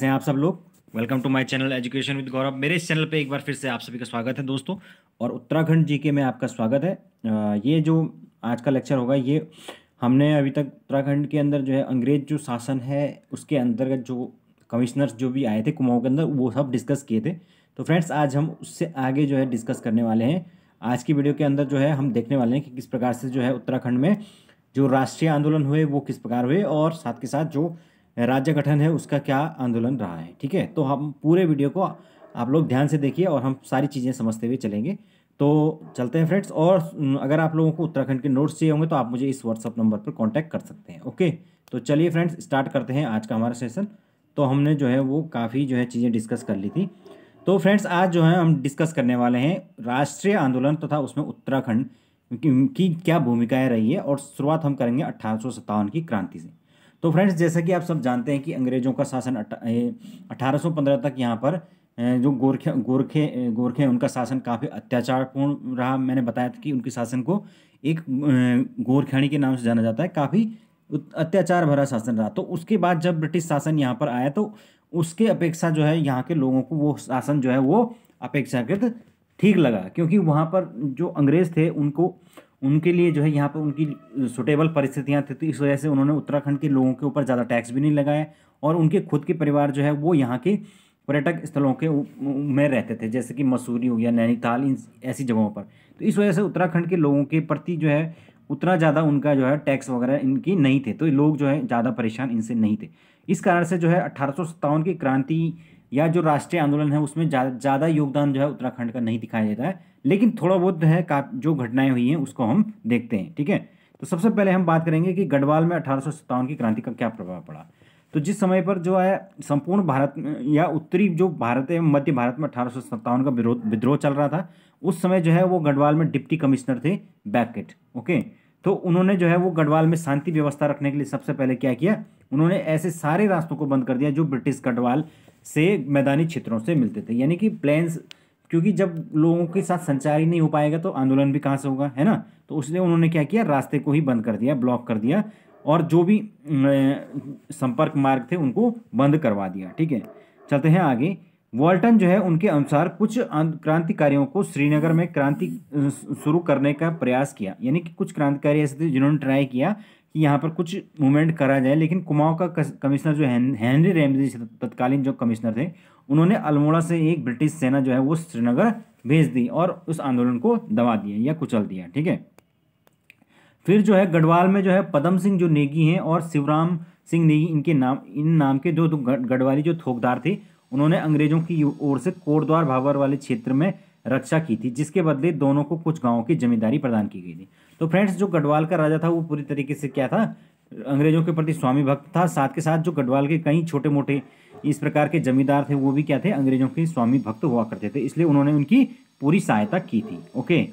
कैसे हैं आप सब लोग welcome to my channel education with Gaurav मेरे इस चैनल पे एक बार फिर से आप सभी का स्वागत है दोस्तों और उत्तराखंड जीके में आपका स्वागत है ये जो आज का लेक्चर होगा ये हमने अभी तक उत्तराखंड के अंदर जो है अंग्रेज जो शासन है उसके अंतर्गत जो कमिश्नर्स जो भी आए थे कुमाऊँ के अंदर वो सब डिस्कस किए थे तो फ्रेंड्स आज हम उससे आगे जो है डिस्कस करने वाले हैं आज की वीडियो के अंदर जो है हम देखने वाले हैं कि किस प्रकार से जो है उत्तराखंड में जो राष्ट्रीय आंदोलन हुए वो किस प्रकार हुए और साथ के साथ जो राज्य गठन है उसका क्या आंदोलन रहा है ठीक है तो हम पूरे वीडियो को आप लोग ध्यान से देखिए और हम सारी चीज़ें समझते हुए चलेंगे तो चलते हैं फ्रेंड्स और अगर आप लोगों को उत्तराखंड के नोट्स चाहिए होंगे तो आप मुझे इस व्हाट्सअप नंबर पर कॉन्टैक्ट कर सकते हैं ओके तो चलिए फ्रेंड्स स्टार्ट करते हैं आज का हमारा सेशन तो हमने जो है वो काफ़ी जो है चीज़ें डिस्कस कर ली थी तो फ्रेंड्स आज जो है हम डिस्कस करने वाले हैं राष्ट्रीय आंदोलन तथा तो उसमें उत्तराखंड की क्या भूमिकाएं रही है और शुरुआत हम करेंगे अट्ठारह की क्रांति से तो फ्रेंड्स जैसा कि आप सब जानते हैं कि अंग्रेज़ों का शासन अठारह पंद्रह तक यहाँ पर जो गोरखे गोरखे गोरखे उनका शासन काफ़ी अत्याचारपूर्ण रहा मैंने बताया था कि उनके शासन को एक गोरखेणी के नाम से जाना जाता है काफ़ी अत्याचार भरा शासन रहा तो उसके बाद जब ब्रिटिश शासन यहाँ पर आया तो उसके अपेक्षा जो है यहाँ के लोगों को वो शासन जो है वो अपेक्षाकृत ठीक लगा क्योंकि वहाँ पर जो अंग्रेज़ थे उनको उनके लिए जो है यहाँ पर उनकी सुटेबल परिस्थितियाँ थी तो इस वजह से उन्होंने उत्तराखंड के लोगों के ऊपर ज़्यादा टैक्स भी नहीं लगाया और उनके खुद के परिवार जो है वो यहाँ के पर्यटक स्थलों के में रहते थे जैसे कि मसूरी हो गया नैनीताल इन ऐसी जगहों पर तो इस वजह से उत्तराखंड के लोगों के प्रति जो है उतना ज़्यादा उनका जो है टैक्स वगैरह इनकी नहीं थे तो लोग जो है ज़्यादा परेशान इनसे नहीं थे इस कारण से जो है अठारह की क्रांति या जो राष्ट्रीय आंदोलन है उसमें ज़्यादा योगदान जो है उत्तराखंड का नहीं दिखाया देता है लेकिन थोड़ा बहुत है जो घटनाएं हुई हैं उसको हम देखते हैं ठीक है तो सबसे पहले हम बात करेंगे कि गढ़वाल में अठारह की क्रांति का क्या प्रभाव पड़ा तो जिस समय पर जो है संपूर्ण भारत या उत्तरी जो भारत है मध्य भारत में अठारह का विरोध विद्रोह चल रहा था उस समय जो है वो गढ़वाल में डिप्टी कमिश्नर थे बैकेट ओके तो उन्होंने जो है वो गढ़वाल में शांति व्यवस्था रखने के लिए सबसे पहले क्या किया उन्होंने ऐसे सारे रास्तों को बंद कर दिया जो ब्रिटिश गढ़वाल से मैदानी क्षेत्रों से मिलते थे यानी कि प्लेन्स क्योंकि जब लोगों के साथ संचार ही नहीं हो पाएगा तो आंदोलन भी कहाँ से होगा है ना तो उसने उन्होंने क्या किया रास्ते को ही बंद कर दिया ब्लॉक कर दिया और जो भी संपर्क मार्ग थे उनको बंद करवा दिया ठीक है चलते हैं आगे वॉल्टन जो है उनके अनुसार कुछ अं, क्रांतिकारियों को श्रीनगर में क्रांति शुरू करने का प्रयास किया यानी कि कुछ क्रांतिकारी ऐसे थे जिन्होंने ट्राई किया कि यहाँ पर कुछ मूवमेंट करा जाए लेकिन कुमाऊँ का कमिश्नर जो है हेनरी रेमजी तत्कालीन जो कमिश्नर थे उन्होंने अल्मोड़ा से एक ब्रिटिश सेना जो है वो श्रीनगर भेज दी और उस आंदोलन को दबा दिया या कुचल दिया ठीक है फिर जो है गढ़वाल में जो है पदम सिंह जो नेगी हैं और शिवराम सिंह नेगी इनके नाम इन नाम के जो गढ़वाली जो थोकदार थे उन्होंने अंग्रेजों की ओर से कोटद्वार भावर वाले क्षेत्र में रक्षा की थी जिसके बदले दोनों को कुछ गांवों की जमींदारी प्रदान की गई थी तो फ्रेंड्स जो गढ़वाल का राजा था वो पूरी तरीके से क्या था अंग्रेजों के प्रति स्वामी भक्त था साथ के साथ जो गढ़वाल के कई छोटे मोटे इस प्रकार के जमींदार थे वो भी क्या थे अंग्रेजों के स्वामी भक्त हुआ करते थे इसलिए उन्होंने उनकी पूरी सहायता की थी ओके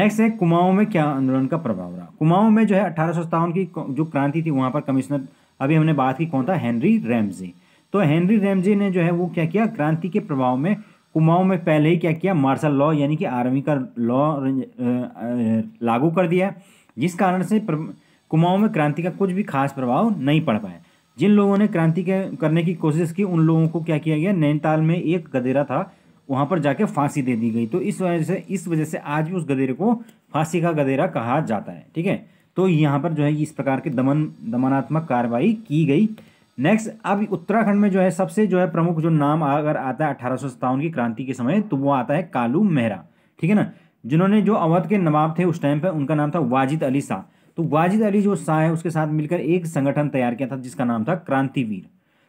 नेक्स्ट है कुमाऊं में क्या आंदोलन का प्रभाव रहा कुमाऊं में जो है अठारह की जो क्रांति थी वहाँ पर कमिश्नर अभी हमने बात की कौन था हेनरी रैमजे तो हेनरी रैमजे ने जो है वो क्या किया क्रांति के प्रभाव में कुमाऊं में पहले ही क्या किया मार्शल लॉ यानी कि आर्मी का लॉ लागू कर दिया जिस कारण से कुमाऊं में क्रांति का कुछ भी खास प्रभाव नहीं पड़ पाया जिन लोगों ने क्रांति के करने की कोशिश की उन लोगों को क्या किया गया नैनीताल में एक गदेरा था वहाँ पर जाके फांसी दे दी गई तो इस वजह से इस वजह से आज भी उस गदेरे को फांसी का गदेरा कहा जाता है ठीक है तो यहाँ पर जो है इस प्रकार के दमन दमनात्मक कार्रवाई की गई नेक्स्ट अब उत्तराखंड में जो है सबसे जो है प्रमुख जो नाम अगर आता है अठारह की क्रांति के समय तो वो आता है कालू मेहरा ठीक है ना जिन्होंने जो अवध के नवाब थे उस टाइम पर उनका नाम था वाजिद अली शाह तो वाजिद अली जो शाह है उसके साथ मिलकर एक संगठन तैयार किया था जिसका नाम था क्रांतिवीर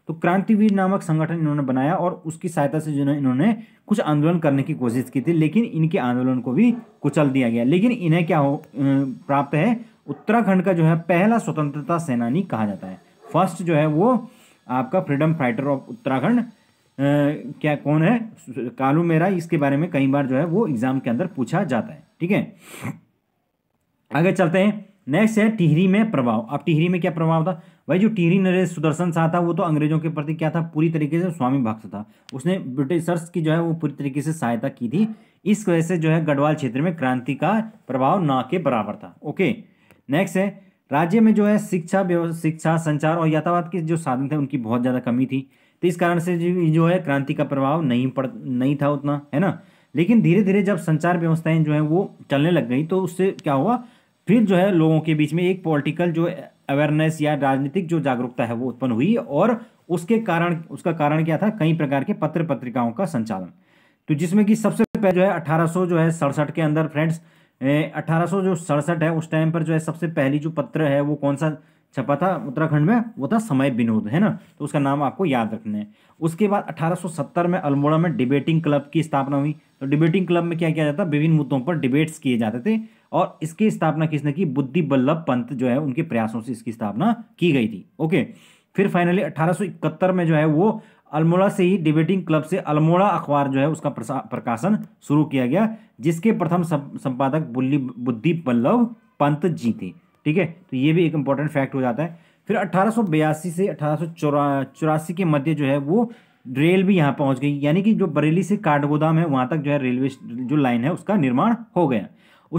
तो क्रांतिवीर नामक संगठन इन्होंने बनाया और उसकी सहायता से जो इन्होंने कुछ आंदोलन करने की कोशिश की थी लेकिन इनके आंदोलन को भी कुचल दिया गया लेकिन इन्हें क्या हो प्राप्त है उत्तराखंड का जो है पहला स्वतंत्रता सेनानी कहा जाता है फर्स्ट जो है वो आपका फ्रीडम फाइटर ऑफ उत्तराखंड क्या कौन है कालू मेरा इसके बारे में कई बार जो है वो एग्जाम के अंदर पूछा जाता है ठीक है आगे चलते हैं नेक्स्ट है टिहरी में प्रभाव अब टिहरी में क्या प्रभाव था भाई जो टिहरी नरेश सुदर्शन शाह था वो तो अंग्रेजों के प्रति क्या था पूरी तरीके से स्वामी भक्त था उसने ब्रिटिशर्स की जो है वो पूरी तरीके से सहायता की थी इस वजह से जो है गढ़वाल क्षेत्र में क्रांति का प्रभाव ना के बराबर था ओके नेक्स्ट है राज्य में जो है शिक्षा शिक्षा संचार और यातायात के जो साधन थे उनकी बहुत ज़्यादा कमी थी तो इस कारण से जो है क्रांति का प्रभाव नहीं पड़ नहीं था उतना है ना लेकिन धीरे धीरे जब संचार व्यवस्थाएं जो है वो चलने लग गई तो उससे क्या हुआ फिर जो है लोगों के बीच में एक पॉलिटिकल जो अवेयरनेस या राजनीतिक जो जागरूकता है वो उत्पन्न हुई और उसके कारण उसका कारण क्या था कई प्रकार के पत्र पत्रिकाओं का संचालन तो जिसमें कि सबसे पहले जो है अठारह जो है सड़सठ के अंदर फ्रेंड्स अठारह जो सड़सठ है उस टाइम पर जो है सबसे पहली जो पत्र है वो कौन सा छपा था उत्तराखंड में वो था समय विनोद है ना तो उसका नाम आपको याद रखना है उसके बाद 1870 में अल्मोड़ा में डिबेटिंग क्लब की स्थापना हुई तो डिबेटिंग क्लब में क्या किया जाता विभिन्न मुद्दों पर डिबेट्स किए जाते थे और इसकी स्थापना किसने की बुद्धि बल्लभ पंत जो है उनके प्रयासों से इसकी स्थापना की गई थी ओके फिर फाइनली अठारह में जो है वो अल्मोड़ा से ही डिबेटिंग क्लब से अल्मोड़ा अखबार जो है उसका प्रकाशन शुरू किया गया जिसके प्रथम संपादक बुल्ली बुद्धि बल्लभ पंत जी थे ठीक है तो ये भी एक इम्पॉर्टेंट फैक्ट हो जाता है फिर अट्ठारह से अठारह के मध्य जो है वो रेल भी यहाँ पहुँच गई यानी कि जो बरेली से काठगोदाम है वहाँ तक जो है रेलवे जो लाइन है उसका निर्माण हो गया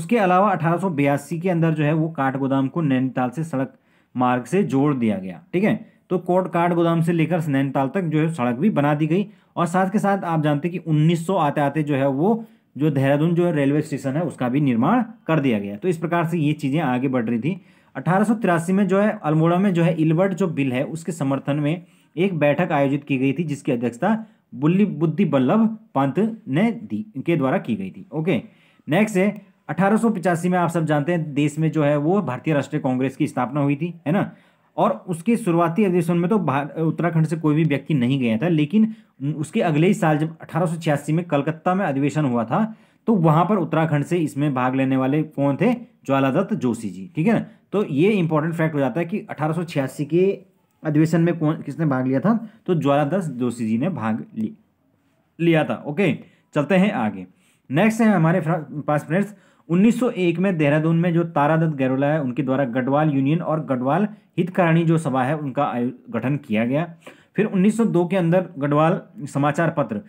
उसके अलावा अठारह के अंदर जो है वो काठगोदाम को नैनीताल से सड़क मार्ग से जोड़ दिया गया ठीक है तो कोर्ट कार्ड गोदाम से लेकर नैनीताल तक जो है सड़क भी बना दी गई और साथ के साथ आप जानते हैं कि 1900 आते आते जो है वो जो देहरादून जो है रेलवे स्टेशन है उसका भी निर्माण कर दिया गया तो इस प्रकार से ये चीज़ें आगे बढ़ रही थी अठारह में जो है अल्मोड़ा में जो है इलबर्ट जो बिल है उसके समर्थन में एक बैठक आयोजित की गई थी जिसकी अध्यक्षता बुल्ली बुद्धि बल्लभ पंत ने दी के द्वारा की गई थी ओके नेक्स्ट है अठारह में आप सब जानते हैं देश में जो है वो भारतीय राष्ट्रीय कांग्रेस की स्थापना हुई थी है ना और उसके शुरुआती अधिवेशन में तो उत्तराखंड से कोई भी व्यक्ति नहीं गया था लेकिन उसके अगले ही साल जब अठारह में कलकत्ता में अधिवेशन हुआ था तो वहाँ पर उत्तराखंड से इसमें भाग लेने वाले कौन थे ज्वालादत्त जोशी जी ठीक है ना तो ये इंपॉर्टेंट फैक्ट हो जाता है कि अठारह के अधिवेशन में कौन किसने भाग लिया था तो ज्वालादत्त जोशी जी ने भाग लिया लिया था ओके चलते हैं आगे नेक्स्ट है हमारे पास फ्रेंड्स 1901 में देहरादून में जो तारादत्त गैरोला है उनके द्वारा गढ़वाल यूनियन और गढ़वाल हितकारिणी जो सभा है उनका गठन किया गया फिर 1902 के अंदर गढ़वाल समाचार पत्र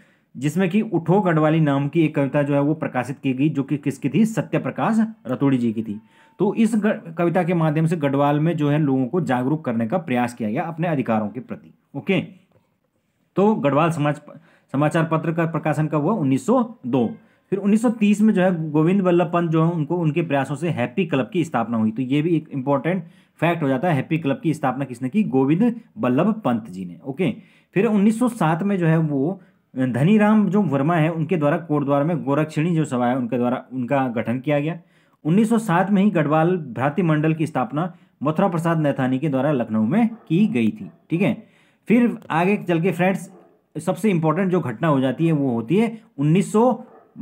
जिसमें कि उठो गढ़वाली नाम की एक कविता जो है वो प्रकाशित की गई जो कि किसकी थी सत्य प्रकाश रतोड़ी जी की थी तो इस कविता के माध्यम से गढ़वाल में जो है लोगों को जागरूक करने का प्रयास किया गया अपने अधिकारों के प्रति ओके तो गढ़वाल समाच समाचार पत्र का प्रकाशन कब हुआ उन्नीस फिर 1930 में जो है गोविंद वल्लभ पंत जो है उनको उनके प्रयासों से हैप्पी क्लब की स्थापना हुई तो ये भी एक इंपॉर्टेंट फैक्ट हो जाता है हैप्पी क्लब की स्थापना किसने की गोविंद वल्लभ पंत जी ने ओके फिर 1907 में जो है वो धनीराम जो वर्मा है उनके द्वारा कोटद्वार में गोरक्षिणी जो सभा है उनके द्वारा उनका गठन किया गया 1907 में ही गढ़वाल भ्रातृ मंडल की स्थापना मथुरा प्रसाद नैथानी के द्वारा लखनऊ में की गई थी ठीक है फिर आगे चल के फ्रेंड्स सबसे इंपॉर्टेंट जो घटना हो जाती है वो होती है उन्नीस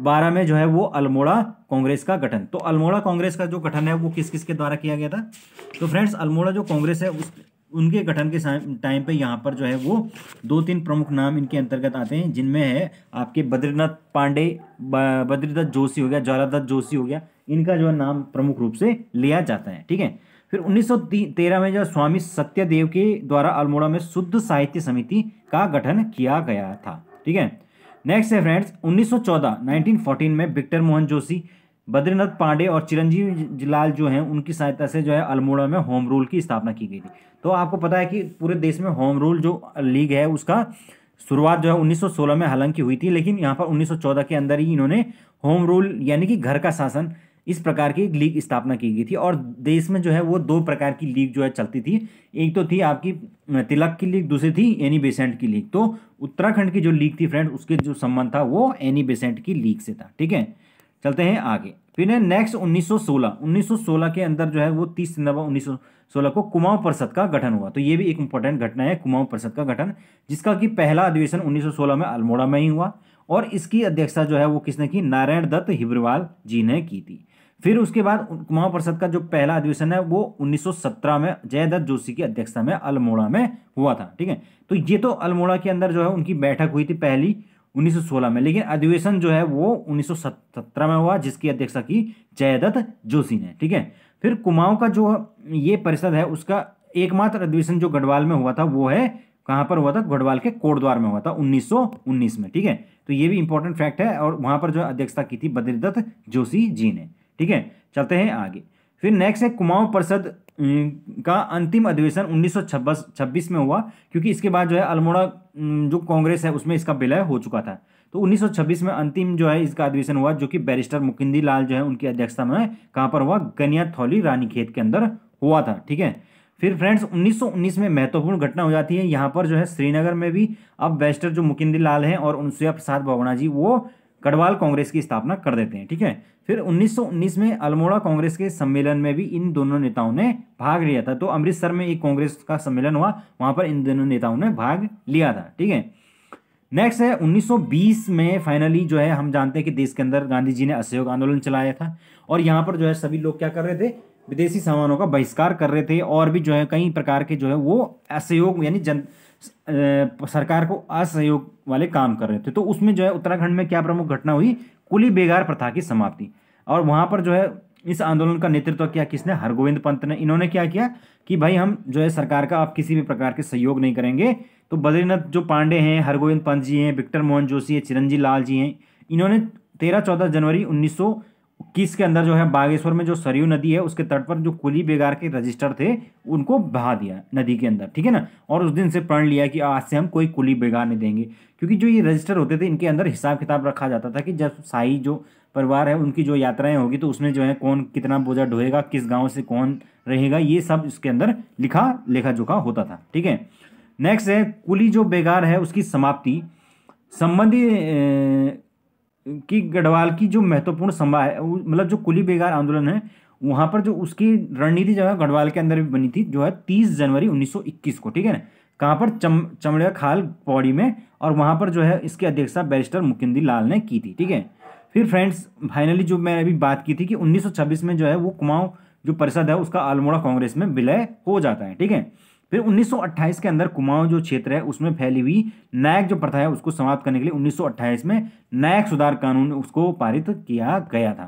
बारह में जो है वो अल्मोड़ा कांग्रेस का गठन तो अल्मोड़ा कांग्रेस का जो गठन है वो किस किस के द्वारा किया गया था तो फ्रेंड्स अल्मोड़ा जो कांग्रेस है उस उनके गठन के टाइम पे यहाँ पर जो है वो दो तीन प्रमुख नाम इनके अंतर्गत आते हैं जिनमें है आपके बद्रीनाथ पांडे बद्रीदत्त जोशी हो गया ज्वालादत्त जोशी हो गया इनका जो है नाम प्रमुख रूप से लिया जाता है ठीक है फिर 1913 में जो स्वामी सत्यदेव के द्वारा अल्मोड़ा में शुद्ध साहित्य समिति का गठन किया गया था ठीक है नेक्स्ट है फ्रेंड्स 1914 1914 में विक्टर मोहन जोशी बद्रीनाथ पांडे और चिरंजीव जलाल जो हैं उनकी सहायता से जो है अल्मोड़ा में होम रूल की स्थापना की गई थी तो आपको पता है कि पूरे देश में होम रूल जो लीग है उसका शुरुआत जो है 1916 में हालांकि हुई थी लेकिन यहाँ पर 1914 के अंदर ही इन्होंने होम रूल यानी कि घर का शासन इस प्रकार की एक लीग स्थापना की गई थी और देश में जो है वो दो प्रकार की लीग जो है चलती थी एक तो थी आपकी तिलक की लीग दूसरी थी एनी बेसेंट की लीग तो उत्तराखंड की जो लीग थी फ्रेंड उसके जो संबंध था वो एनी बेसेंट की लीग से था ठीक है चलते हैं आगे फिर है नेक्स्ट 1916 1916 के अंदर जो है वो 30 सितंबर सोलह को कुमाऊं परिषद का गठन हुआ तो ये भी एक इंपॉर्टेंट घटना है कुमाऊं परिषद का गठन जिसका कि पहला अधिवेशन 1916 में अल्मोड़ा में ही हुआ और इसकी अध्यक्षता जो है वो किसने की नारायण दत्त हिब्रवाल जी ने की थी फिर उसके बाद महापरिषद का जो पहला अधिवेशन है वो 1917 में जयदत्त जोशी की अध्यक्षता में अल्मोड़ा में हुआ था ठीक है तो ये तो अल्मोड़ा के अंदर जो है उनकी बैठक हुई थी पहली 1916 में लेकिन अधिवेशन जो है वो 1917 में हुआ जिसकी अध्यक्षता की जयदत्त जोशी ने ठीक है फिर कुमाऊं का जो ये परिषद है उसका एकमात्र अधिवेशन जो गढ़वाल में हुआ था वो है कहाँ पर हुआ था गढ़वाल के कोटद्वार में हुआ था उन्नीस में ठीक है तो ये भी इंपॉर्टेंट फैक्ट है और वहाँ पर जो अध्यक्षता की थी बद्रीदत्त जोशी जी ने ठीक है चलते हैं आगे फिर नेक्स्ट है कुमाऊं परिषद का अंतिम अधिवेशन 1926 में हुआ क्योंकि इसके बाद जो है अल्मोड़ा जो कांग्रेस है उसमें इसका विलय हो चुका था तो 1926 में अंतिम जो है इसका अधिवेशन हुआ जो कि बैरिस्टर मुकिंदी लाल जो है उनकी अध्यक्षता में कहां पर हुआ गनियाथौली रानीखेत के अंदर हुआ था ठीक है फिर फ्रेंड्स 1919 में महत्वपूर्ण घटना हो जाती है यहां पर जो है श्रीनगर में भी अब बैरिस्टर जो मुकिंदी लाल हैं और उनसे प्रसाद भवना जी वो गढ़वाल कांग्रेस की स्थापना कर देते हैं ठीक है फिर 1919 में अल्मोड़ा कांग्रेस के सम्मेलन में भी इन दोनों नेताओं ने भाग लिया था तो अमृतसर में एक कांग्रेस का सम्मेलन हुआ वहां पर इन दोनों नेताओं ने भाग लिया था ठीक है नेक्स्ट है 1920 में फाइनली जो है हम जानते हैं कि देश के अंदर गांधी जी ने असहयोग आंदोलन चलाया था और यहाँ पर जो है सभी लोग क्या कर रहे थे विदेशी सामानों का बहिष्कार कर रहे थे और भी जो है कई प्रकार के जो है वो असहयोग यानी जन सरकार को असहयोग वाले काम कर रहे थे तो उसमें जो है उत्तराखंड में क्या प्रमुख घटना हुई कुली बेगार प्रथा की समाप्ति और वहाँ पर जो है इस आंदोलन का नेतृत्व किया किसने हरगोविंद पंत ने इन्होंने क्या किया कि भाई हम जो है सरकार का आप किसी भी प्रकार के सहयोग नहीं करेंगे तो बद्रीनाथ जो पांडे हैं हरगोविंद पंत जी हैं विक्टर मोहन जोशी हैं चिरंजी लाल जी हैं इन्होंने तेरह चौदह जनवरी उन्नीस किस के अंदर जो है बागेश्वर में जो सरयू नदी है उसके तट पर जो कुली बेगार के रजिस्टर थे उनको बहा दिया नदी के अंदर ठीक है ना और उस दिन से प्रण लिया कि आज से हम कोई कुली बेगार नहीं देंगे क्योंकि जो ये रजिस्टर होते थे इनके अंदर हिसाब किताब रखा जाता था कि जब शाही जो परिवार है उनकी जो यात्राएं होगी तो उसमें जो है कौन कितना बोझा ढोएगा किस गाँव से कौन रहेगा ये सब इसके अंदर लिखा लेखा जोखा होता था ठीक है नेक्स्ट है कुली जो बेगार है उसकी समाप्ति संबंधी कि गढ़वाल की जो महत्वपूर्ण सभा है मतलब जो कुली बेगार आंदोलन है वहाँ पर जो उसकी रणनीति जो है गढ़वाल के अंदर भी बनी थी जो है तीस जनवरी 1921 को ठीक है ना कहाँ पर चम चमड़िया खाल पौड़ी में और वहाँ पर जो है इसकी अध्यक्षता बैरिस्टर मुकिंदी लाल ने की थी ठीक है फिर फ्रेंड्स फाइनली जो मैंने अभी बात की थी कि 1926 में जो है वो कुमाऊँ जो परिषद है उसका अल्मोड़ा कांग्रेस में विलय हो जाता है ठीक है फिर 1928 के अंदर कुमाऊं जो क्षेत्र है उसमें फैली हुई नायक जो प्रथा है उसको समाप्त करने के लिए 1928 में नायक सुधार कानून उसको पारित किया गया था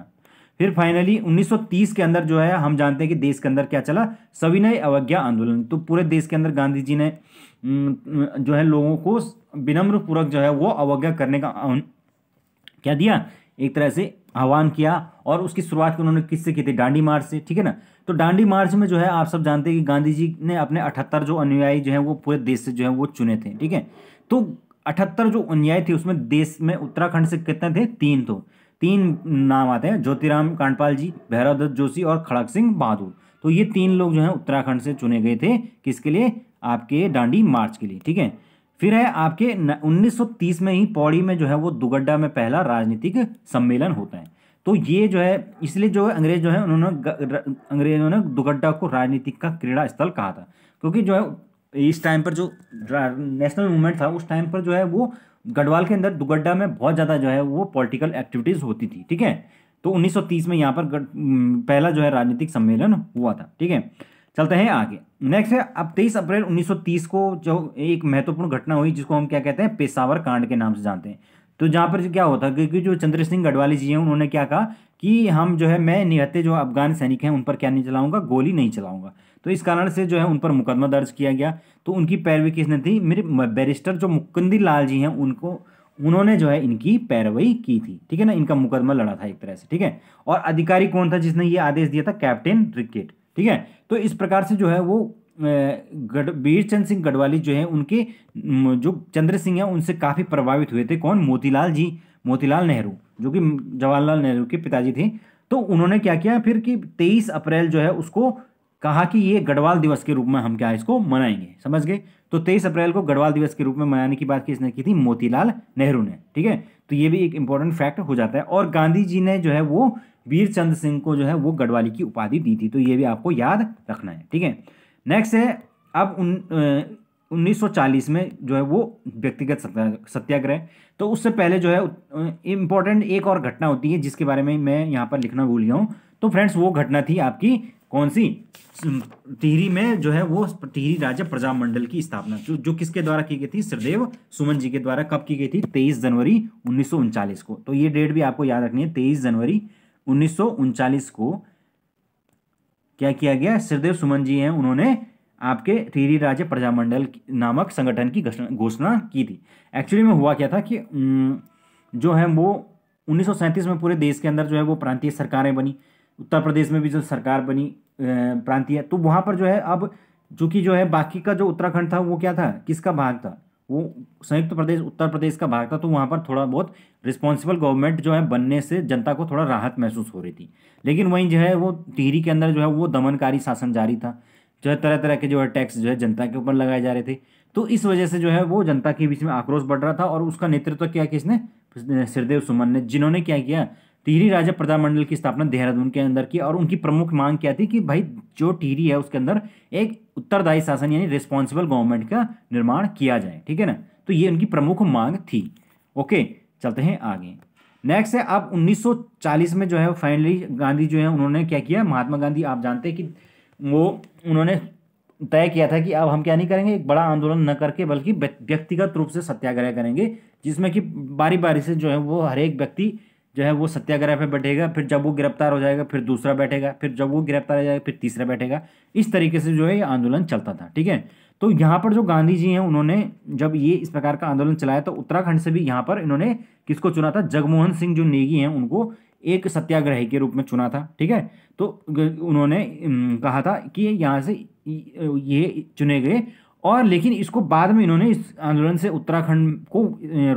फिर फाइनली 1930 के अंदर जो है हम जानते हैं कि देश के अंदर क्या चला सविनय अवज्ञा आंदोलन तो पूरे देश के अंदर गांधी जी ने जो है लोगों को विनम्र पूर्वक जो है वो अवज्ञा करने का क्या दिया एक तरह से आह्वान किया और उसकी शुरुआत उन्होंने किससे की थी डांडी मार्च से ठीक है ना तो डांडी मार्च में जो है आप सब जानते हैं कि गांधी जी ने अपने अठहत्तर जो अनुयायी जो है वो पूरे देश से जो है वो चुने थे ठीक है तो अठहत्तर जो अनुयायी थे उसमें देश में उत्तराखंड से कितने थे तीन तो तीन नाम आते हैं ज्योतिराम कांडपाल जी भैरव दत्त जोशी और खड़ग सिंह बहादुर तो ये तीन लोग जो हैं उत्तराखंड से चुने गए थे किसके लिए आपके डांडी मार्च के लिए ठीक है फिर है आपके 1930 में ही पौड़ी में जो है वो दुगड्डा में पहला राजनीतिक सम्मेलन होता है तो ये जो है इसलिए जो है अंग्रेज जो है उन्होंने अंग्रेजों ने दुगड्डा को राजनीतिक का क्रीड़ा स्थल कहा था क्योंकि जो है इस टाइम पर जो नेशनल मूवमेंट था उस टाइम पर जो है वो गढ़वाल के अंदर दुगड्डा में बहुत ज़्यादा जो है वो पॉलिटिकल एक्टिविटीज़ होती थी ठीक है तो 1930 में यहाँ पर पहला जो है राजनीतिक सम्मेलन हुआ था ठीक है चलते हैं आगे नेक्स्ट है अब 23 अप्रैल 1930 को जो एक महत्वपूर्ण घटना हुई जिसको हम क्या कहते हैं पेशावर कांड के नाम से जानते हैं तो जहाँ पर क्या होता क्योंकि जो चंद्र सिंह गढ़वाली जी हैं उन्होंने क्या कहा कि हम जो है मैं निहत्ते जो अफगान सैनिक हैं उन पर क्या नहीं चलाऊंगा गोली नहीं चलाऊंगा तो इस कारण से जो है उन पर मुकदमा दर्ज किया गया तो उनकी पैरवी किसने थी मेरे बैरिस्टर जो मुकुंदी लाल जी हैं उनको उन्होंने जो है इनकी पैरवई की थी ठीक है ना इनका मुकदमा लड़ा था एक तरह से ठीक है और अधिकारी कौन था जिसने ये आदेश दिया था कैप्टन रिकेट ठीक है तो इस प्रकार से जो है वो गढ़ वीरचंद सिंह गढ़वाली जो है उनके जो चंद्र सिंह हैं उनसे काफ़ी प्रभावित हुए थे कौन मोतीलाल जी मोतीलाल नेहरू जो कि जवाहरलाल नेहरू के पिताजी थे तो उन्होंने क्या किया फिर कि तेईस अप्रैल जो है उसको कहा कि ये गढ़वाल दिवस के रूप में हम क्या इसको मनाएंगे समझ गए तो तेईस अप्रैल को गढ़वाल दिवस के रूप में मनाने की बात किसने की थी मोतीलाल नेहरू ने ठीक है तो ये भी एक इंपॉर्टेंट फैक्ट हो जाता है और गांधी जी ने जो है वो वीर चंद्र सिंह को जो है वो गढ़वाली की उपाधि दी थी तो ये भी आपको याद रखना है ठीक है नेक्स्ट है अब उन उन्नीस में जो है वो व्यक्तिगत सत्याग्रह तो उससे पहले जो है इम्पोर्टेंट एक और घटना होती है जिसके बारे में मैं यहाँ पर लिखना भूल गया हूँ तो फ्रेंड्स वो घटना थी आपकी कौन सी टिहरी में जो है वो टिहरी राज्य प्रजामंडल की स्थापना जो जो किसके द्वारा की गई थी श्रीदेव सुमन जी के द्वारा कब की गई थी तेईस जनवरी उन्नीस को तो ये डेट भी आपको याद रखनी है तेईस जनवरी उन्नीस को क्या किया गया श्रीदेव सुमन जी हैं उन्होंने आपके टीरी राज्य प्रजामंडल नामक संगठन की घोषणा की थी एक्चुअली में हुआ क्या था कि जो है वो उन्नीस में पूरे देश के अंदर जो है वो प्रांतीय सरकारें बनी उत्तर प्रदेश में भी जो सरकार बनी प्रांतीय तो वहाँ पर जो है अब चूँकि जो है बाकी का जो उत्तराखंड था वो क्या था किसका भाग था वो संयुक्त प्रदेश उत्तर प्रदेश का भाग था तो वहाँ पर थोड़ा बहुत रिस्पॉन्सिबल गवर्नमेंट जो है बनने से जनता को थोड़ा राहत महसूस हो रही थी लेकिन वहीं जो है वो टिहरी के अंदर जो है वो दमनकारी शासन जारी था जो है तरह तरह के जो है टैक्स जो है जनता के ऊपर लगाए जा रहे थे तो इस वजह से जो है वो जनता के बीच में आक्रोश बढ़ रहा था और उसका नेतृत्व तो किया किसने सिरदेव सुमन ने जिन्होंने क्या किया टिहरी राजा प्रजामंडल की स्थापना देहरादून के अंदर की और उनकी प्रमुख मांग क्या थी कि भाई जो टिहरी है उसके अंदर एक उत्तरदायी शासन यानी रिस्पॉन्सिबल गवर्नमेंट का निर्माण किया जाए ठीक है ना तो ये उनकी प्रमुख मांग थी ओके चलते हैं आगे नेक्स्ट है अब 1940 में जो है फाइनली गांधी जो है उन्होंने क्या किया महात्मा गांधी आप जानते हैं कि वो उन्होंने तय किया था कि अब हम क्या नहीं करेंगे एक बड़ा आंदोलन न करके बल्कि व्यक्तिगत रूप से सत्याग्रह करेंगे जिसमें कि बारी बारी से जो है वो हर एक व्यक्ति जो है वो सत्याग्रह पे बैठेगा फिर जब वो गिरफ्तार हो जाएगा फिर दूसरा बैठेगा फिर जब वो गिरफ्तार हो जाएगा फिर तीसरा बैठेगा इस तरीके से जो है ये आंदोलन चलता था ठीक है तो यहाँ पर जो गांधी जी हैं उन्होंने जब ये इस प्रकार का आंदोलन चलाया तो उत्तराखंड से भी यहाँ पर इन्होंने किसको चुना था जगमोहन सिंह जो नेगी हैं उनको एक सत्याग्रही के रूप में चुना था ठीक है तो उन्होंने कहा था कि यहाँ से ये चुने गए और लेकिन इसको बाद में इन्होंने इस आंदोलन से उत्तराखंड को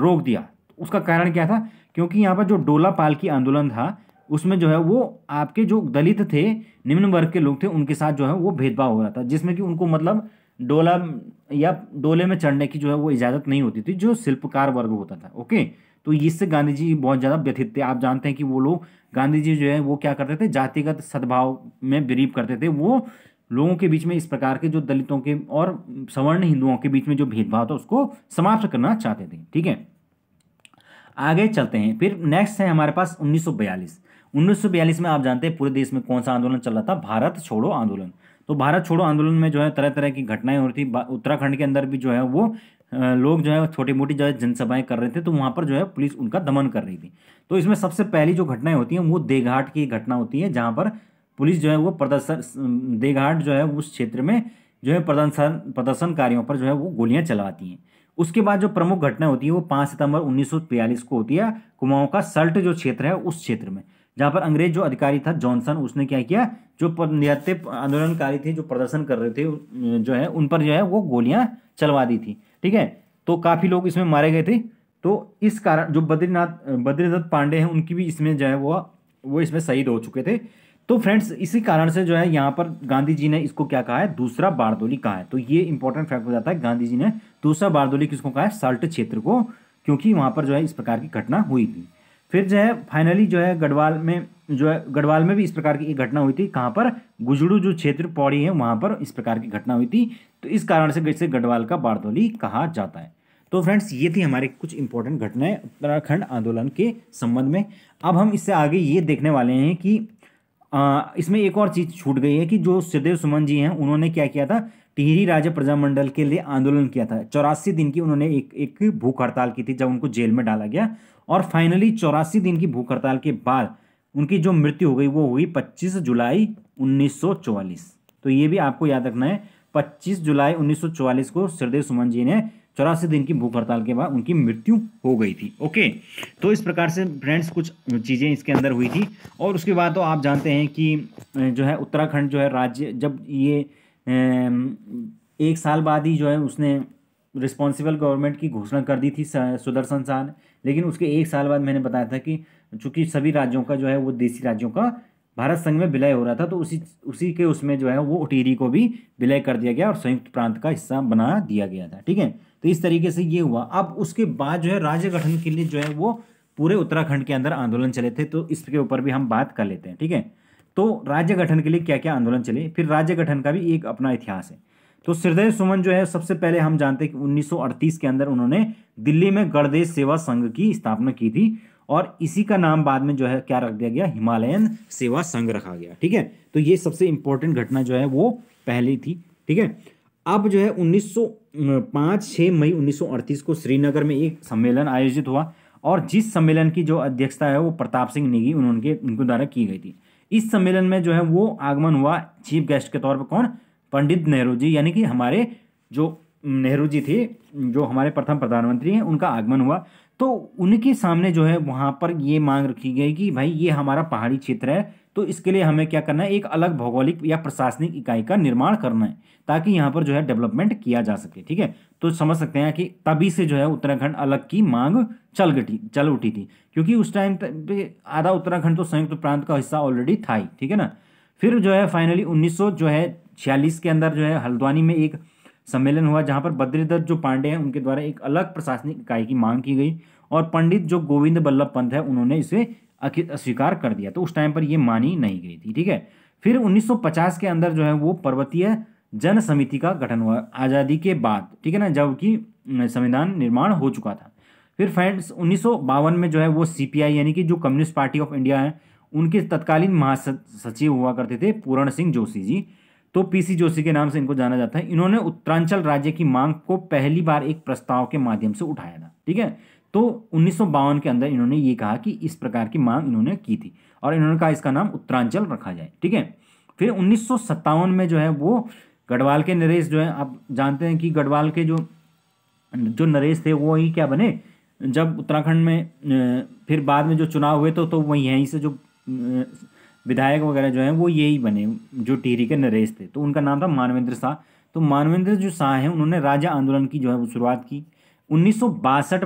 रोक दिया उसका कारण क्या था क्योंकि यहाँ पर जो डोला पालकी आंदोलन था उसमें जो है वो आपके जो दलित थे निम्न वर्ग के लोग थे उनके साथ जो है वो भेदभाव हो रहा था जिसमें कि उनको मतलब डोला या डोले में चढ़ने की जो है वो इजाज़त नहीं होती थी जो शिल्पकार वर्ग होता था ओके तो इससे गांधी जी बहुत ज़्यादा व्यथित थे आप जानते हैं कि वो लोग गांधी जी जो है वो क्या करते थे जातिगत सद्भाव में बिलीव करते थे वो लोगों के बीच में इस प्रकार के जो दलितों के और सवर्ण हिंदुओं के बीच में जो भेदभाव था उसको समाप्त करना चाहते थे ठीक है आगे चलते हैं फिर नेक्स्ट है हमारे पास उन्नीस 1942 में आप जानते हैं पूरे देश में कौन सा आंदोलन चल रहा था भारत छोड़ो आंदोलन तो भारत छोड़ो आंदोलन में जो है तरह तरह की घटनाएं हो रही थी उत्तराखंड के अंदर भी जो है वो लोग जो है छोटी मोटी जो है जनसभाएं कर रहे थे तो वहाँ पर जो है पुलिस उनका दमन कर रही थी तो इसमें सबसे पहली जो घटनाएं होती हैं वो देघाट की घटना होती है जहाँ पर पुलिस जो है वो प्रदर्शन देघाट जो है उस क्षेत्र में जो है प्रदर्शन प्रदर्शनकारियों पर जो है वो गोलियाँ चलाती हैं उसके बाद जो प्रमुख घटना होती है वो पाँच सितंबर उन्नीस को होती है कुमाऊं का सल्ट जो क्षेत्र है उस क्षेत्र में जहाँ पर अंग्रेज जो अधिकारी था जॉनसन उसने क्या किया जो निहत्ते आंदोलनकारी थे जो प्रदर्शन कर रहे थे जो है उन पर जो है वो गोलियाँ चलवा दी थी ठीक है तो काफ़ी लोग इसमें मारे गए थे तो इस कारण जो बद्रीनाथ बद्रीदत्त पांडे हैं उनकी भी इसमें जो है वो वो इसमें शहीद हो चुके थे तो फ्रेंड्स इसी कारण से जो है यहाँ पर गांधी जी ने इसको क्या कहा है दूसरा बारदोली कहा है तो ये इंपॉर्टेंट फैक्ट हो जाता है गांधी जी ने दूसरा बारदोली किसको कहा है साल्ट क्षेत्र को क्योंकि वहाँ पर जो है इस प्रकार की घटना हुई थी फिर जो है फाइनली जो है गढ़वाल में जो है गढ़वाल में भी इस प्रकार की एक घटना हुई थी कहाँ पर गुजड़ू जो क्षेत्र पौड़ी है वहाँ पर इस प्रकार की घटना हुई थी तो इस कारण से जैसे गढ़वाल का बारदोली कहा जाता है तो फ्रेंड्स ये थी हमारे कुछ इंपॉर्टेंट घटनाएं उत्तराखंड आंदोलन के संबंध में अब हम इससे आगे ये देखने वाले हैं कि आ, इसमें एक और चीज़ छूट गई है कि जो सुदेव सुमन जी हैं उन्होंने क्या किया था टिहरी राजा प्रजामंडल के लिए आंदोलन किया था चौरासी दिन की उन्होंने एक एक भूख हड़ताल की थी जब उनको जेल में डाला गया और फाइनली चौरासी दिन की भूख हड़ताल के बाद उनकी जो मृत्यु हो गई वो हुई 25 जुलाई 1944 तो ये भी आपको याद रखना है 25 जुलाई 1944 को सरदेव सुमन जी ने चौरासी दिन की भूख हड़ताल के बाद उनकी मृत्यु हो गई थी ओके तो इस प्रकार से फ्रेंड्स कुछ चीज़ें इसके अंदर हुई थी और उसके बाद तो आप जानते हैं कि जो है उत्तराखंड जो है राज्य जब ये एक साल बाद ही जो है उसने रिस्पॉन्सिबल गवर्नमेंट की घोषणा कर दी थी सुदर्शन शाह लेकिन उसके एक साल बाद मैंने बताया था कि चूंकि सभी राज्यों का जो है वो देसी राज्यों का भारत संघ में विलय हो रहा था तो उसी उसी के उसमें जो है वो उटीरी को भी विलय कर दिया गया और संयुक्त प्रांत का हिस्सा बना दिया गया था ठीक है तो इस तरीके से ये हुआ अब उसके बाद जो है राज्य गठन के लिए जो है वो पूरे उत्तराखंड के अंदर आंदोलन चले थे तो इसके ऊपर भी हम बात कर लेते हैं ठीक है तो राज्य गठन के लिए क्या क्या आंदोलन चले फिर राज्य गठन का भी एक अपना इतिहास है तो श्रीदय सुमन जो है सबसे पहले हम जानते हैं कि 1938 के अंदर उन्होंने दिल्ली में गणदेश सेवा संघ की स्थापना की थी और इसी का नाम बाद में जो है क्या रख दिया गया हिमालयन सेवा संघ रखा गया ठीक है तो ये सबसे इंपॉर्टेंट घटना जो है वो पहली थी ठीक है अब जो है उन्नीस सौ मई 1938 को श्रीनगर में एक सम्मेलन आयोजित हुआ और जिस सम्मेलन की जो अध्यक्षता है वो प्रताप सिंह नेगी उन्होंने उनके द्वारा की गई थी इस सम्मेलन में जो है वो आगमन हुआ चीफ गेस्ट के तौर पर कौन पंडित नेहरू जी यानी कि हमारे जो नेहरू जी थे जो हमारे प्रथम प्रधानमंत्री हैं उनका आगमन हुआ तो उनके सामने जो है वहाँ पर ये मांग रखी गई कि भाई ये हमारा पहाड़ी क्षेत्र है तो इसके लिए हमें क्या करना है एक अलग भौगोलिक या प्रशासनिक इकाई का निर्माण करना है ताकि यहाँ पर जो है डेवलपमेंट किया जा सके ठीक है तो समझ सकते हैं कि तभी से जो है उत्तराखंड अलग की मांग चल गई चल उठी थी क्योंकि उस टाइम पे आधा उत्तराखंड तो संयुक्त प्रांत का हिस्सा ऑलरेडी था ही ठीक है ना फिर जो है फाइनली उन्नीस जो है छियालीस के अंदर जो है हल्द्वानी में एक सम्मेलन हुआ जहाँ पर बद्रीदत्त जो पांडे हैं उनके द्वारा एक अलग प्रशासनिक इकाई की मांग की गई और पंडित जो गोविंद वल्लभ पंत है उन्होंने इसे अस्वीकार कर दिया तो उस टाइम पर ये मानी नहीं गई थी ठीक है फिर 1950 के अंदर जो है वो पर्वतीय जन समिति का गठन हुआ आज़ादी के बाद ठीक है ना जबकि संविधान निर्माण हो चुका था फिर फ्रेंड्स उन्नीस में जो है वो सी यानी कि जो कम्युनिस्ट पार्टी ऑफ इंडिया है उनके तत्कालीन महासचिव हुआ करते थे पूरण सिंह जोशी जी तो पीसी जोशी के नाम से इनको जाना जाता है इन्होंने उत्तरांचल राज्य की मांग को पहली बार एक प्रस्ताव के माध्यम से उठाया था ठीक है तो उन्नीस के अंदर इन्होंने ये कहा कि इस प्रकार की मांग इन्होंने की थी और इन्होंने कहा इसका नाम उत्तरांचल रखा जाए ठीक है फिर उन्नीस में जो है वो गढ़वाल के नरेश जो है आप जानते हैं कि गढ़वाल के जो जो नरेश थे वो ही क्या बने जब उत्तराखंड में फिर बाद में जो चुनाव हुए तो तो वहीं यहीं से जो विधायक वगैरह जो है वो यही बने जो टिहरी के नरेश थे तो उनका नाम था मानवेंद्र शाह तो मानवेंद्र जो शाह हैं उन्होंने राजा आंदोलन की जो है वो शुरुआत की उन्नीस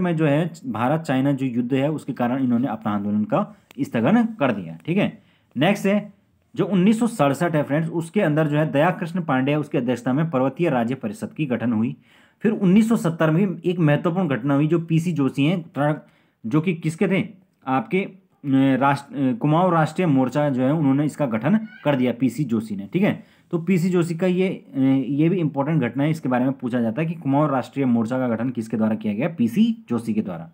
में जो है भारत चाइना जो युद्ध है उसके कारण इन्होंने अपना आंदोलन का स्थगन कर दिया ठीक है नेक्स्ट है जो उन्नीस है फ्रेंड्स उसके अंदर जो है दया कृष्ण पांडे उसकी अध्यक्षता में पर्वतीय राज्य परिषद की गठन हुई फिर 1970 में एक महत्वपूर्ण घटना हुई जो पीसी जोशी हैं जो कि किसके थे आपके राष्ट्र कुमाऊं राष्ट्रीय मोर्चा जो है उन्होंने इसका गठन कर दिया पीसी जोशी ने ठीक है तो पीसी जोशी का ये ये भी इंपॉर्टेंट घटना है इसके बारे में पूछा जाता है कि कुमाऊं राष्ट्रीय मोर्चा का गठन किसके द्वारा किया गया पीसी जोशी के द्वारा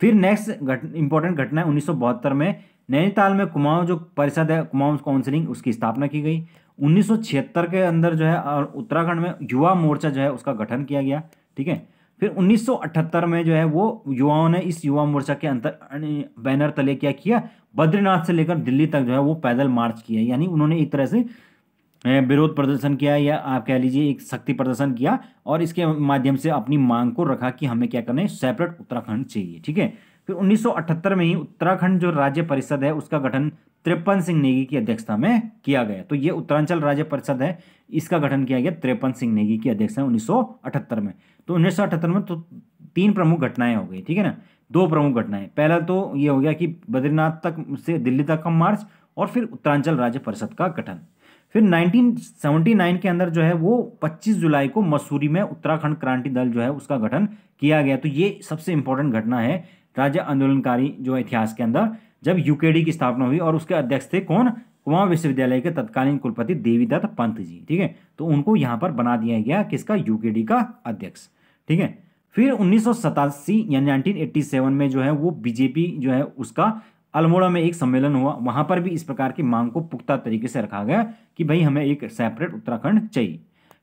फिर नेक्स्ट घट इंपॉर्टेंट घटना है उन्नीस में नैनीताल में कुमाऊं जो परिषद है कुमाऊं काउंसिलिंग उसकी स्थापना की गई उन्नीस के अंदर जो है और उत्तराखंड में युवा मोर्चा जो है उसका गठन किया गया ठीक है फिर 1978 में जो है वो युवाओं ने इस युवा मोर्चा के अंतर बैनर तले क्या किया बद्रीनाथ से लेकर दिल्ली तक जो है वो पैदल मार्च किया यानी उन्होंने एक तरह से विरोध प्रदर्शन किया या आप कह लीजिए एक शक्ति प्रदर्शन किया और इसके माध्यम से अपनी मांग को रखा कि हमें क्या करना है सेपरेट उत्तराखंड चाहिए ठीक है फिर 1978 में ही उत्तराखंड जो राज्य परिषद है उसका गठन त्रिपन सिंह नेगी की अध्यक्षता में किया गया तो ये उत्तरांचल राज्य परिषद है इसका गठन किया गया त्रिपन सिंह नेगी की अध्यक्षता में उन्नीस में तो उन्नीस में तो तीन प्रमुख घटनाएं हो गई ठीक है ना दो प्रमुख घटनाएं पहला तो ये हो गया कि बद्रीनाथ तक से दिल्ली तक का मार्च और फिर उत्तरांचल राज्य परिषद का गठन फिर 1979 के अंदर जो है वो 25 जुलाई को मसूरी में उत्तराखंड क्रांति दल जो है उसका गठन किया गया तो ये सबसे इंपॉर्टेंट घटना है राज्य आंदोलनकारी जो इतिहास के अंदर जब यूकेडी की स्थापना हुई और उसके अध्यक्ष थे कौन कुमा विश्वविद्यालय के तत्कालीन कुलपति देवीदत्त पंत जी ठीक है तो उनको यहाँ पर बना दिया गया किसका यूकेडी का अध्यक्ष ठीक है फिर उन्नीस यानी सेवन में जो है वो बीजेपी जो है उसका अल्मोड़ा में एक सम्मेलन हुआ वहाँ पर भी इस प्रकार की मांग को पुख्ता तरीके से रखा गया कि भाई हमें एक सेपरेट उत्तराखंड चाहिए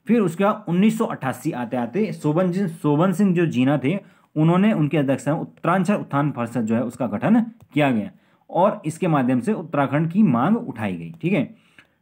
फिर उसके बाद उन्नीस आते आते शोभन सोबन सिंह जो जीना थे उन्होंने उनकी अध्यक्षता में उत्तरांचल उत्थान परिषद जो है उसका गठन किया गया और इसके माध्यम से उत्तराखंड की मांग उठाई गई ठीक है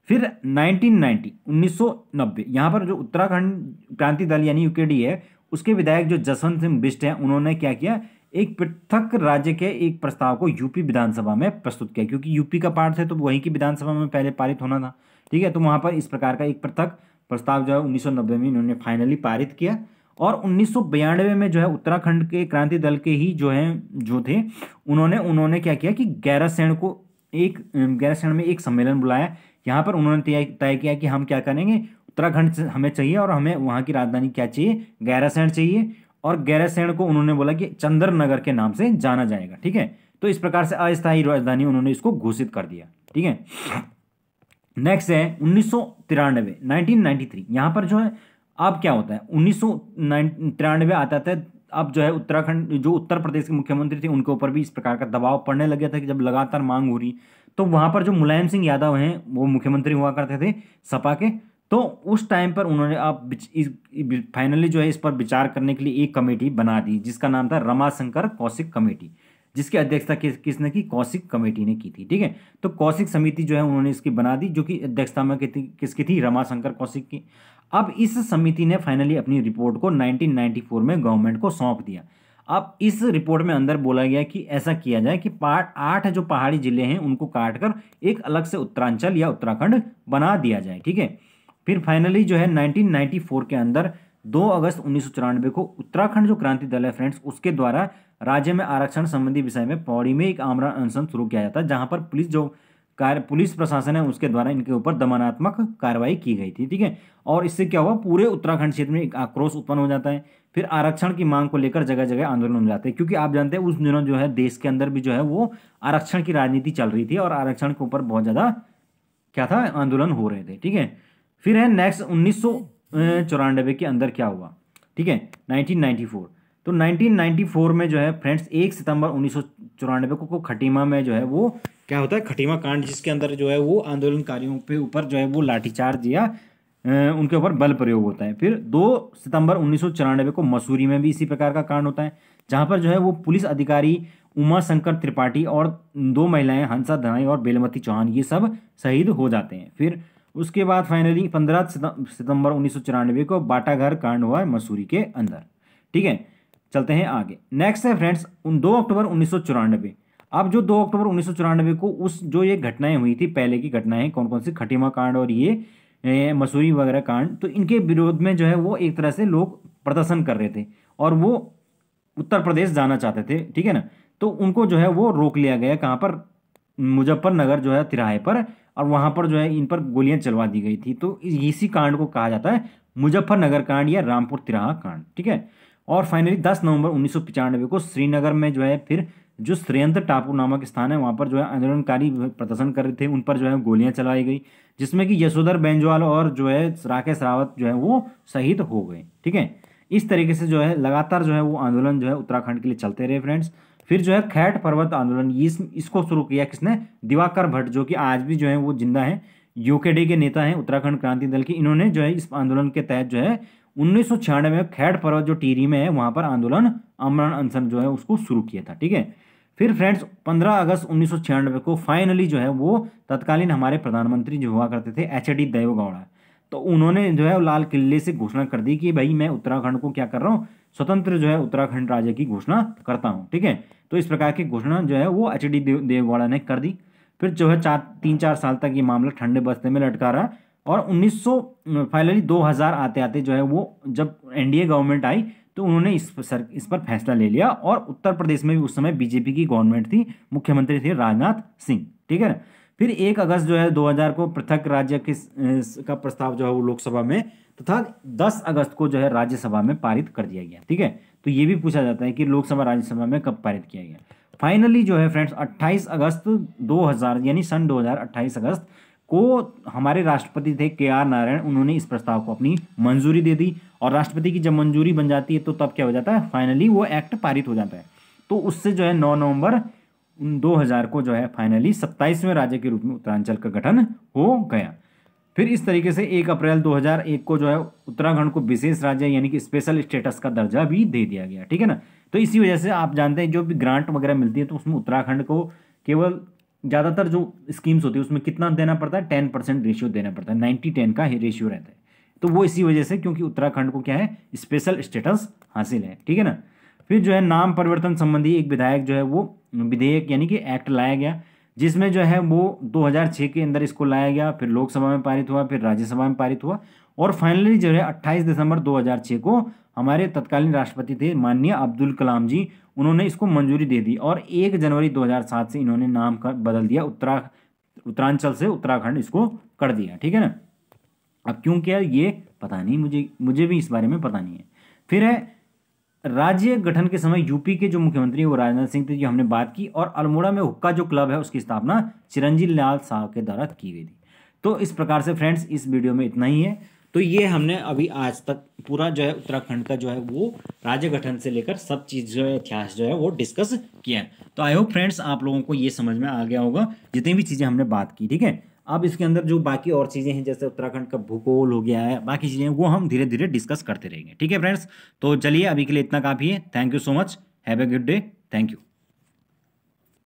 फिर 1990 1990 यहां पर जो उत्तराखंड क्रांति दल यानी यूकेडी है उसके विधायक जो जसवंत सिंह बिष्ट हैं उन्होंने क्या किया एक पृथक राज्य के एक प्रस्ताव को यूपी विधानसभा में प्रस्तुत किया क्योंकि यूपी का पार्ट है तो वहीं की विधानसभा में पहले पारित होना था ठीक है तो वहां पर इस प्रकार का एक पृथक प्रस्ताव जो है उन्नीस में इन्होंने फाइनली पारित किया और उन्नीस में जो है उत्तराखंड के क्रांति दल के ही जो है जो थे उन्होंने उन्होंने क्या किया कि गैरासैन को एक गैरासैन में एक सम्मेलन बुलाया यहाँ पर उन्होंने तय किया कि हम क्या करेंगे उत्तराखंड हमें चाहिए और हमें वहाँ की राजधानी क्या चाहिए गैरासैन चाहिए और गैरासैन को उन्होंने बोला कि चंद्रनगर के नाम से जाना जाएगा ठीक है तो इस प्रकार से अस्थायी राजधानी उन्होंने इसको घोषित कर दिया ठीक है नेक्स्ट है उन्नीस सौ तिरानवे नाइनटीन नाइनटी थ्री यहाँ पर जो है अब क्या होता है उन्नीस सौ आता था अब जो है उत्तराखंड जो उत्तर प्रदेश के मुख्यमंत्री थे उनके ऊपर भी इस प्रकार का दबाव पड़ने लग गया था कि जब लगातार मांग हो रही तो वहां पर जो मुलायम सिंह यादव हैं वो मुख्यमंत्री हुआ करते थे सपा के तो उस टाइम पर उन्होंने अब इस फाइनली जो है इस पर विचार करने के लिए एक कमेटी बना दी जिसका नाम था रमाशंकर कौशिक कमेटी जिसकी अध्यक्षता किस किसने की कौशिक कमेटी ने की थी ठीक है तो कौशिक समिति जो है उन्होंने इसकी बना दी जो कि अध्यक्षता में किसकी थी रमाशंकर कौशिक की अब इस समिति ने फाइनली अपनी रिपोर्ट को 1994 में गवर्नमेंट को सौंप दिया अब इस रिपोर्ट में अंदर बोला गया कि ऐसा किया जाए कि पार्ट आठ जो पहाड़ी जिले हैं उनको काट कर एक अलग से उत्तरांचल या उत्तराखंड बना दिया जाए ठीक है फिर फाइनली जो है 1994 के अंदर 2 अगस्त उन्नीस को उत्तराखंड जो क्रांति दल है फ्रेंड्स उसके द्वारा राज्य में आरक्षण संबंधी विषय में पौड़ी में एक आमरण अनशन शुरू किया जाता है जहाँ पर पुलिस जो कार्य पुलिस प्रशासन है उसके द्वारा इनके ऊपर दमनात्मक कार्रवाई की गई थी ठीक है और इससे क्या हुआ पूरे उत्तराखंड क्षेत्र में एक आक्रोश उत्पन्न हो जाता है फिर आरक्षण की मांग को लेकर जगह जगह आंदोलन हो जाते हैं क्योंकि आप जानते हैं उस दिनों जो है देश के अंदर भी जो है वो आरक्षण की राजनीति चल रही थी और आरक्षण के ऊपर बहुत ज़्यादा क्या था आंदोलन हो रहे थे ठीक है फिर है नेक्स्ट उन्नीस के अंदर क्या हुआ ठीक है नाइनटीन तो नाइनटीन में जो है फ्रेंड्स एक सितंबर उन्नीस को खटीमा में जो है वो क्या होता है खटीमा कांड जिसके अंदर जो है वो आंदोलनकारियों के ऊपर जो है वो लाठीचार्ज या उनके ऊपर बल प्रयोग होता है फिर दो सितंबर उन्नीस को मसूरी में भी इसी प्रकार का कांड होता है जहाँ पर जो है वो पुलिस अधिकारी उमा शंकर त्रिपाठी और दो महिलाएं हंसा धनाई और बेलमती चौहान ये सब शहीद हो जाते हैं फिर उसके बाद फाइनली पंद्रह सितंबर उन्नीस को बाटाघर कांड हुआ है मसूरी के अंदर ठीक है चलते हैं आगे नेक्स्ट है फ्रेंड्स उन दो अक्टूबर उन्नीस अब जो 2 अक्टूबर उन्नीस को उस जो ये घटनाएं हुई थी पहले की घटनाएं कौन कौन सी खटीमा कांड और ये मसूरी वगैरह कांड तो इनके विरोध में जो है वो एक तरह से लोग प्रदर्शन कर रहे थे और वो उत्तर प्रदेश जाना चाहते थे ठीक है ना तो उनको जो है वो रोक लिया गया कहाँ पर मुजफ्फरनगर जो है तिराहे पर और वहाँ पर जो है इन पर गोलियाँ चलवा दी गई थी तो इसी कांड को कहा जाता है मुजफ्फरनगर कांड या रामपुर तिराहा कांड ठीक है और फाइनली 10 नवंबर उन्नीस को श्रीनगर में जो है फिर जो श्रेयंत्र टापू नामक स्थान है वहाँ पर जो है आंदोलनकारी प्रदर्शन कर रहे थे उन पर जो है गोलियाँ चलाई गई जिसमें कि यशोधर बेंजवाल और जो है राकेश रावत जो है वो शहीद हो गए ठीक है इस तरीके से जो है लगातार जो है वो आंदोलन जो है उत्तराखंड के लिए चलते रहे फ्रेंड्स फिर जो है खैट पर्वत आंदोलन इस इसको शुरू किया किसने दिवाकर भट्ट जो कि आज भी जो है वो जिंदा है यूकेडी के नेता हैं उत्तराखंड क्रांति दल के इन्होंने जो है इस आंदोलन के तहत जो है उन्नीस में खैट पर्वत जो टीरी में है वहाँ पर आंदोलन अमरण अनशन जो है उसको शुरू किया था ठीक है फिर फ्रेंड्स 15 अगस्त उन्नीस को फाइनली जो है वो तत्कालीन हमारे प्रधानमंत्री जो हुआ करते थे एच डी देवगौड़ा तो उन्होंने जो है लाल किले से घोषणा कर दी कि भाई मैं उत्तराखंड को क्या कर रहा हूँ स्वतंत्र जो है उत्तराखंड राज्य की घोषणा करता हूँ ठीक है तो इस प्रकार की घोषणा जो है वो एच डी देवगौड़ा ने कर दी फिर जो है चार तीन चार साल तक ये मामला ठंडे बस्ते में लटका रहा और 1900 फाइनली 2000 आते आते जो है वो जब एनडीए गवर्नमेंट आई तो उन्होंने इस पर इस पर फैसला ले लिया और उत्तर प्रदेश में भी उस समय बीजेपी की गवर्नमेंट थी मुख्यमंत्री थे राजनाथ सिंह ठीक है ना फिर एक अगस्त जो है 2000 को पृथक राज्य के का प्रस्ताव जो है वो लोकसभा में तथा 10 अगस्त को जो है राज्यसभा में पारित कर दिया गया ठीक है तो ये भी पूछा जाता है कि लोकसभा राज्यसभा में कब पारित किया गया फाइनली जो है फ्रेंड्स अट्ठाईस अगस्त दो यानी सन दो अगस्त को हमारे राष्ट्रपति थे के आर नारायण उन्होंने इस प्रस्ताव को अपनी मंजूरी दे दी और राष्ट्रपति की जब मंजूरी बन जाती है तो तब क्या हो जाता है फाइनली वो एक्ट पारित हो जाता है तो उससे जो है नौ नवंबर दो हज़ार को जो है फाइनली सत्ताईसवें राज्य के रूप में उत्तरांचल का गठन हो गया फिर इस तरीके से एक अप्रैल 2001 को जो है उत्तराखंड को विशेष राज्य यानी कि स्पेशल स्टेटस का दर्जा भी दे दिया गया ठीक है ना तो इसी वजह से आप जानते हैं जो भी ग्रांट वगैरह मिलती है तो उसमें उत्तराखंड को केवल ज़्यादातर जो स्कीम्स होती है उसमें कितना देना पड़ता है टेन परसेंट रेशियो देना पड़ता है नाइन्टी टेन का ही रेशियो रहता है तो वो इसी वजह से क्योंकि उत्तराखंड को क्या है स्पेशल स्टेटस हासिल है ठीक है ना फिर जो है नाम परिवर्तन संबंधी एक विधायक जो है वो विधेयक यानी कि एक्ट लाया गया जिसमें जो है वो 2006 के अंदर इसको लाया गया फिर लोकसभा में पारित हुआ फिर राज्यसभा में पारित हुआ और फाइनली जो है 28 दिसंबर 2006 को हमारे तत्कालीन राष्ट्रपति थे माननीय अब्दुल कलाम जी उन्होंने इसको मंजूरी दे दी और 1 जनवरी 2007 से इन्होंने नाम कर बदल दिया उत्तरा उत्तरांचल से उत्तराखंड इसको कर दिया ठीक है ना अब क्यों किया ये पता नहीं मुझे मुझे भी इस बारे में पता नहीं है फिर है राज्य गठन के समय यूपी के जो मुख्यमंत्री वो राजनाथ सिंह थे जो हमने बात की और अल्मोड़ा में हुक्का जो क्लब है उसकी स्थापना चिरंजीव लाल साहब के द्वारा की गई थी तो इस प्रकार से फ्रेंड्स इस वीडियो में इतना ही है तो ये हमने अभी आज तक पूरा जो है उत्तराखंड का जो है वो राज्य गठन से लेकर सब चीज़ जो है इतिहास जो है वो डिस्कस किया है तो आई होप फ्रेंड्स आप लोगों को ये समझ में आ गया होगा जितनी भी चीज़ें हमने बात की ठीक है अब इसके अंदर जो बाकी और चीज़ें हैं जैसे उत्तराखंड का भूगोल हो गया है बाकी चीज़ें वो हम धीरे धीरे डिस्कस करते रहेंगे ठीक है फ्रेंड्स तो चलिए अभी के लिए इतना काफ़ी है thank you so much have a good day thank you